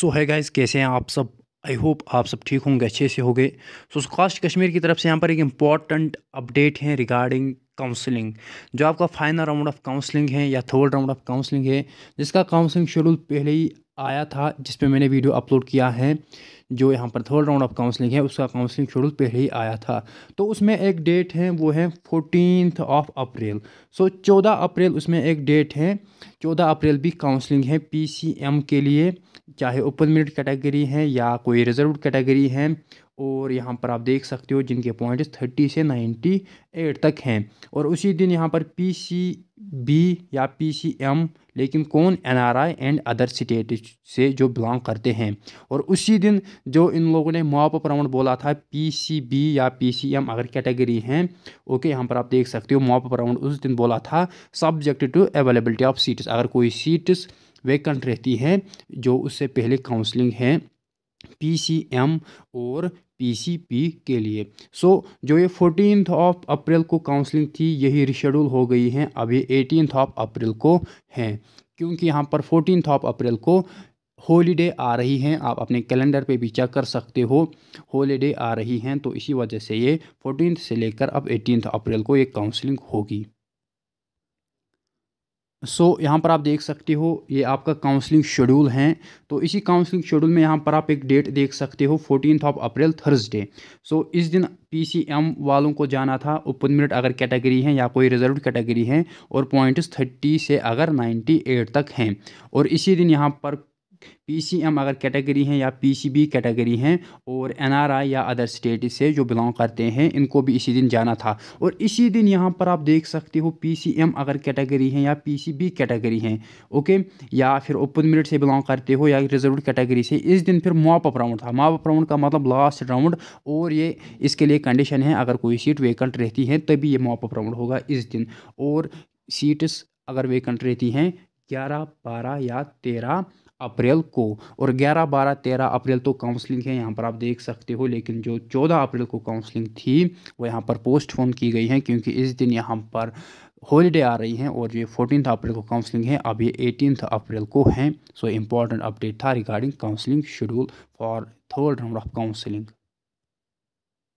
सो है गाइज़ कैसे हैं आप सब आई होप आप सब ठीक होंगे अच्छे से होंगे सो कास्ट कश्मीर की तरफ से यहाँ पर एक इम्पॉर्टेंट अपडेट है रिगार्डिंग काउंसलिंग जो आपका फाइनल राउंड ऑफ काउंसलिंग है या थर्ड राउंड ऑफ काउंसलिंग है जिसका काउंसलिंग शेड्यूल पहले ही आया था जिस पे मैंने वीडियो अपलोड किया है जो यहाँ पर थर्ड राउंड ऑफ काउंसलिंग है उसका काउंसलिंग शेड्यूल पहले ही आया था तो उसमें एक डेट है वो है फोर्टीन ऑफ अप्रैल सो चौदह अप्रैल उसमें एक डेट है चौदह अप्रैल भी काउंसलिंग है पी के लिए चाहे ओपन मेरिट कैटेगरी है या कोई रिजर्व कैटेगरी है और यहाँ पर आप देख सकते हो जिनके पॉइंट्स थर्टी से नाइन्टी एट तक हैं और उसी दिन यहाँ पर पी सी बी या पी सी एम लेकिन कौन N R I and other state से जो बिलोंग करते हैं और उसी दिन जो इन लोगों ने मॉप अप राउंड बोला था पी सी बी या पी सी एम अगर कैटेगरी हैं ओके यहाँ पर आप देख सकते हो मॉप अप राउंड उस दिन बोला था subject to availability of seats अगर कोई सीट्स वेकेंट रहती हैं जो उससे पहले काउंसलिंग हैं पीसीएम और पीसीपी के लिए सो so, जो ये फोर्टीन ऑफ अप्रैल को काउंसलिंग थी यही रिशेड्यूल हो गई है अब ये एटीन ऑफ अप्रैल को है क्योंकि यहाँ पर फोर्टीन ऑफ अप्रैल को हॉलीडे आ रही हैं आप अपने कैलेंडर पे भी चेक कर सकते हो हॉलीडे आ रही हैं तो इसी वजह से ये फोर्टीन से लेकर अब एटीन अप्रैल को ये काउंसलिंग होगी सो so, यहाँ पर आप देख सकते हो ये आपका काउंसलिंग शेड्यूल है तो इसी काउंसलिंग शेड्यूल में यहाँ पर आप एक डेट देख सकते हो fourteen of April Thursday so so, इस दिन पीसीएम वालों को जाना था ओपन मिनट अगर कैटेगरी है या कोई रिजर्व कैटेगरी है और पॉइंट्स थर्टी से अगर नाइन्टी एट तक हैं और इसी दिन यहाँ पर पीसीएम अगर कैटेगरी हैं या पीसीबी कैटेगरी हैं और एनआरआई या अदर स्टेट से जो बिलोंग करते हैं इनको भी इसी दिन जाना था और इसी दिन यहाँ पर आप देख सकते हो पीसीएम अगर कैटेगरी हैं या पीसीबी कैटेगरी हैं ओके या फिर ओपन मिनट से बिलोंग करते हो या रिजर्व कैटेगरी से इस दिन फिर मॉप अप राउंड था मॉप अप राउंड का मतलब लास्ट राउंड और ये इसके लिए कंडीशन है अगर कोई सीट वेकेंट रहती है तभी ये मॉप अप राउंड होगा इस दिन और सीट्स अगर वेकेंट रहती हैं ग्यारह बारह या तेरह अप्रैल को और 11 12 13 अप्रैल तो काउंसलिंग है यहाँ पर आप देख सकते हो लेकिन जो 14 अप्रैल को काउंसलिंग थी वो यहाँ पर पोस्टपोन की गई है क्योंकि इस दिन यहाँ पर हॉलीडे आ रही हैं और ये फोर्टीन अप्रैल को काउंसलिंग है अब ये एटीन अप्रैल को हैं सो इम्पॉर्टेंट अपडेट था regarding counselling schedule for third round of counselling